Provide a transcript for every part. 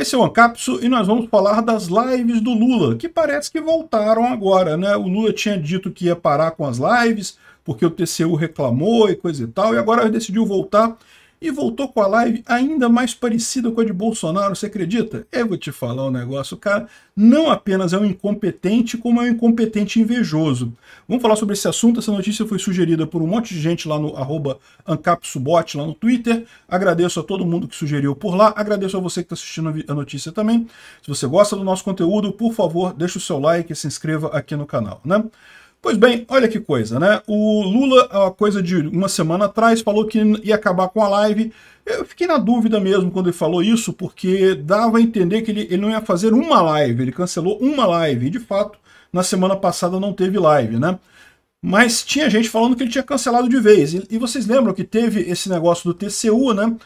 Esse é o Ancapso e nós vamos falar das lives do Lula, que parece que voltaram agora, né? O Lula tinha dito que ia parar com as lives, porque o TCU reclamou e coisa e tal, e agora decidiu voltar e voltou com a live ainda mais parecida com a de Bolsonaro, você acredita? Eu vou te falar um negócio, o cara não apenas é um incompetente, como é um incompetente invejoso. Vamos falar sobre esse assunto, essa notícia foi sugerida por um monte de gente lá no arroba ancapsubot, lá no Twitter. Agradeço a todo mundo que sugeriu por lá, agradeço a você que está assistindo a notícia também. Se você gosta do nosso conteúdo, por favor, deixa o seu like e se inscreva aqui no canal, né? Pois bem, olha que coisa, né? O Lula, a coisa de uma semana atrás, falou que ia acabar com a live. Eu fiquei na dúvida mesmo quando ele falou isso, porque dava a entender que ele, ele não ia fazer uma live, ele cancelou uma live. E de fato, na semana passada não teve live, né? Mas tinha gente falando que ele tinha cancelado de vez. E, e vocês lembram que teve esse negócio do TCU, né?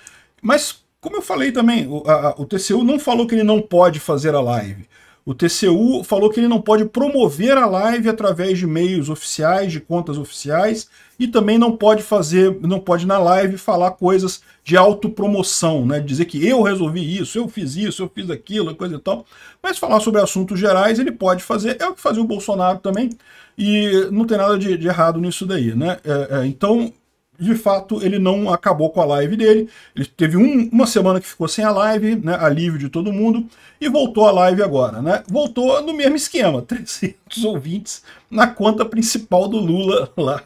Mas, como eu falei também, o, a, o TCU não falou que ele não pode fazer a live. O TCU falou que ele não pode promover a live através de meios oficiais, de contas oficiais, e também não pode fazer, não pode na live falar coisas de autopromoção, né? Dizer que eu resolvi isso, eu fiz isso, eu fiz aquilo, coisa e tal. Mas falar sobre assuntos gerais ele pode fazer, é o que fazia o Bolsonaro também, e não tem nada de, de errado nisso daí, né? É, é, então de fato, ele não acabou com a live dele. Ele teve um, uma semana que ficou sem a live, né? Alívio de todo mundo. E voltou a live agora, né? Voltou no mesmo esquema. 300 ouvintes na conta principal do Lula lá.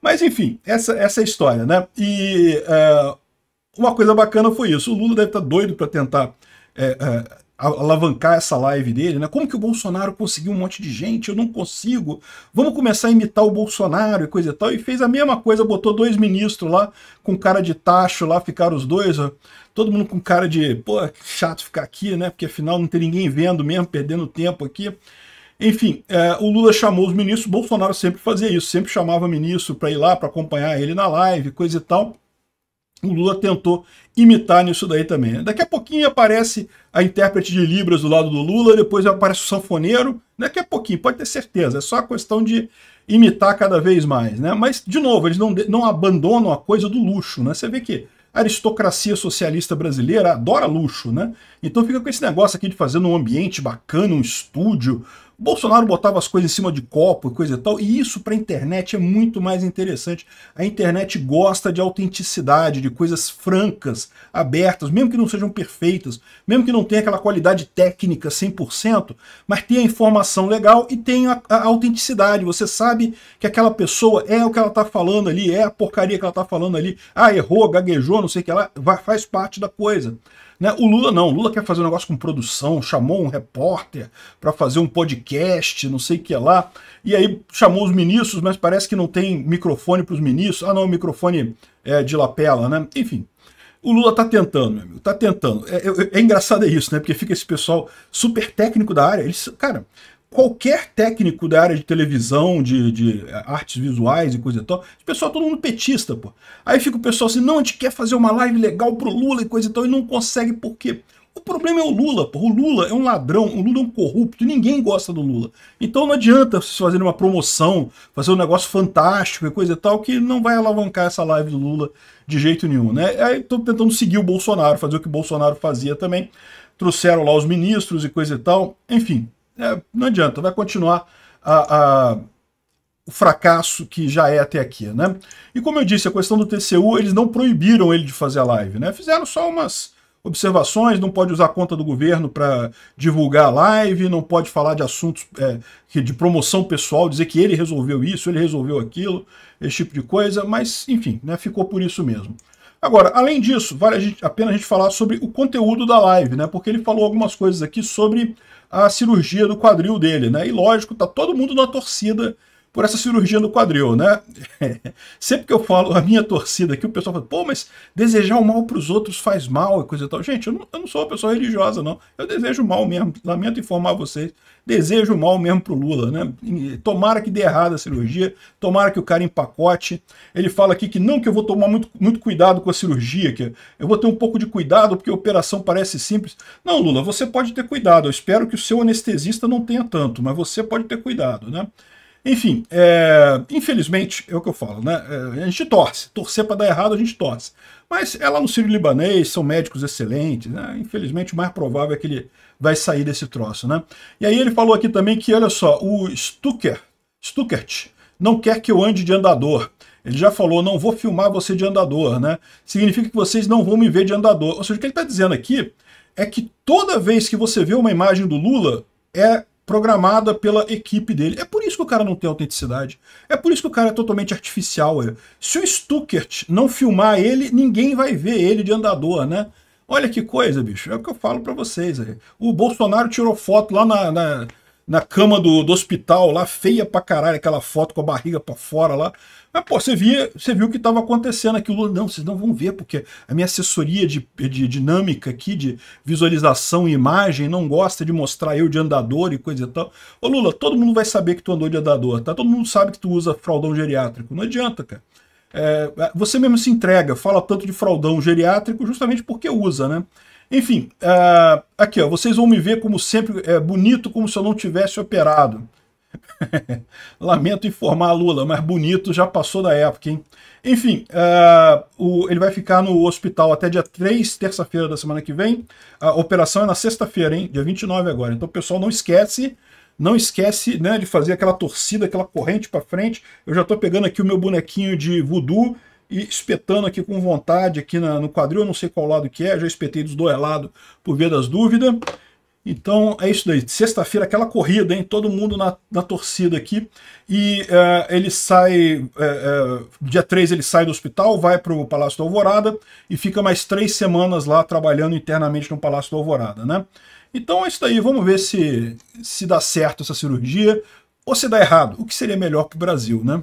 Mas, enfim, essa, essa é a história, né? E é, uma coisa bacana foi isso. O Lula deve estar tá doido para tentar... É, é, alavancar essa live dele, né? Como que o Bolsonaro conseguiu um monte de gente? Eu não consigo. Vamos começar a imitar o Bolsonaro e coisa e tal. E fez a mesma coisa, botou dois ministros lá com cara de tacho lá, ficaram os dois, ó, todo mundo com cara de, pô, chato ficar aqui, né? Porque afinal não tem ninguém vendo mesmo, perdendo tempo aqui. Enfim, é, o Lula chamou os ministros, Bolsonaro sempre fazia isso, sempre chamava ministro para ir lá, para acompanhar ele na live, coisa e tal. O Lula tentou imitar nisso daí também. Daqui a pouquinho aparece a intérprete de Libras do lado do Lula, depois aparece o sanfoneiro. Daqui a pouquinho, pode ter certeza. É só a questão de imitar cada vez mais. Né? Mas, de novo, eles não, não abandonam a coisa do luxo. Né? Você vê que a aristocracia socialista brasileira adora luxo, né? Então fica com esse negócio aqui de fazer num ambiente bacana, um estúdio, Bolsonaro botava as coisas em cima de copo e coisa e tal, e isso para a internet é muito mais interessante. A internet gosta de autenticidade, de coisas francas, abertas, mesmo que não sejam perfeitas, mesmo que não tenha aquela qualidade técnica 100%, mas tem a informação legal e tem a, a autenticidade. Você sabe que aquela pessoa é o que ela está falando ali, é a porcaria que ela está falando ali. Ah, errou, gaguejou, não sei o que lá, faz parte da coisa. Né? O Lula não, o Lula quer fazer um negócio com produção, chamou um repórter para fazer um podcast, não sei o que lá, e aí chamou os ministros, mas parece que não tem microfone para os ministros. Ah, não, microfone é, de lapela, né? Enfim. O Lula tá tentando, meu amigo, tá tentando. É, é, é engraçado é isso, né? Porque fica esse pessoal super técnico da área. Eles, cara, qualquer técnico da área de televisão, de, de eh, artes visuais e coisa e tal, o pessoal é todo mundo petista, pô. Aí fica o pessoal assim, não, a gente quer fazer uma live legal pro Lula e coisa e tal, e não consegue por quê? O problema é o Lula, pô. O Lula é um ladrão, o Lula é um corrupto, ninguém gosta do Lula. Então não adianta vocês fazerem uma promoção, fazer um negócio fantástico e coisa e tal, que não vai alavancar essa live do Lula de jeito nenhum, né? Aí tô tentando seguir o Bolsonaro, fazer o que o Bolsonaro fazia também. Trouxeram lá os ministros e coisa e tal. Enfim, é, não adianta, vai continuar a, a, o fracasso que já é até aqui, né? E como eu disse, a questão do TCU, eles não proibiram ele de fazer a live, né? Fizeram só umas observações, não pode usar a conta do governo para divulgar a live, não pode falar de assuntos é, de promoção pessoal, dizer que ele resolveu isso, ele resolveu aquilo, esse tipo de coisa, mas enfim, né, ficou por isso mesmo. Agora, além disso, vale a gente, a pena a gente falar sobre o conteúdo da live, né? Porque ele falou algumas coisas aqui sobre a cirurgia do quadril dele, né? E lógico, tá todo mundo na torcida por essa cirurgia no quadril, né? Sempre que eu falo a minha torcida aqui, o pessoal fala, pô, mas desejar o mal para os outros faz mal e coisa e tal. Gente, eu não, eu não sou uma pessoa religiosa, não. Eu desejo mal mesmo. Lamento informar vocês. Desejo mal mesmo para o Lula, né? Tomara que dê errado a cirurgia, tomara que o cara empacote. Ele fala aqui que não, que eu vou tomar muito, muito cuidado com a cirurgia, que eu vou ter um pouco de cuidado porque a operação parece simples. Não, Lula, você pode ter cuidado. Eu espero que o seu anestesista não tenha tanto, mas você pode ter cuidado, né? Enfim, é, infelizmente, é o que eu falo, né? É, a gente torce. Torcer para dar errado, a gente torce. Mas é lá no Sírio Libanês, são médicos excelentes, né? Infelizmente, o mais provável é que ele vai sair desse troço, né? E aí ele falou aqui também que, olha só, o Stucker, Stuckert não quer que eu ande de andador. Ele já falou, não vou filmar você de andador, né? Significa que vocês não vão me ver de andador. Ou seja, o que ele está dizendo aqui é que toda vez que você vê uma imagem do Lula, é programada pela equipe dele. É por isso que o cara não tem autenticidade. É por isso que o cara é totalmente artificial. Se o Stuckert não filmar ele, ninguém vai ver ele de andador, né? Olha que coisa, bicho. É o que eu falo para vocês. O Bolsonaro tirou foto lá na, na na cama do, do hospital lá, feia pra caralho, aquela foto com a barriga pra fora lá. Mas, pô, você, via, você viu o que estava acontecendo aqui. O Lula, não, vocês não vão ver, porque a minha assessoria de, de dinâmica aqui, de visualização e imagem, não gosta de mostrar eu de andador e coisa e tal. Ô, Lula, todo mundo vai saber que tu andou de andador, tá? Todo mundo sabe que tu usa fraldão geriátrico. Não adianta, cara. É, você mesmo se entrega, fala tanto de fraldão geriátrico justamente porque usa, né? Enfim, uh, aqui, ó, vocês vão me ver como sempre, é, bonito como se eu não tivesse operado. Lamento informar a Lula, mas bonito já passou da época, hein? Enfim, uh, o, ele vai ficar no hospital até dia 3, terça-feira da semana que vem. A operação é na sexta-feira, hein? Dia 29 agora. Então, pessoal, não esquece, não esquece né, de fazer aquela torcida, aquela corrente para frente. Eu já estou pegando aqui o meu bonequinho de voodoo e espetando aqui com vontade aqui na, no quadril, eu não sei qual lado que é, já espetei dos dois lados por ver das dúvidas. Então é isso daí. Sexta-feira, aquela corrida, hein? Todo mundo na, na torcida aqui. E uh, ele sai. Uh, uh, dia 3 ele sai do hospital, vai para o Palácio da Alvorada e fica mais três semanas lá trabalhando internamente no Palácio da Alvorada, né? Então é isso daí. Vamos ver se, se dá certo essa cirurgia ou se dá errado. O que seria melhor para o Brasil, né?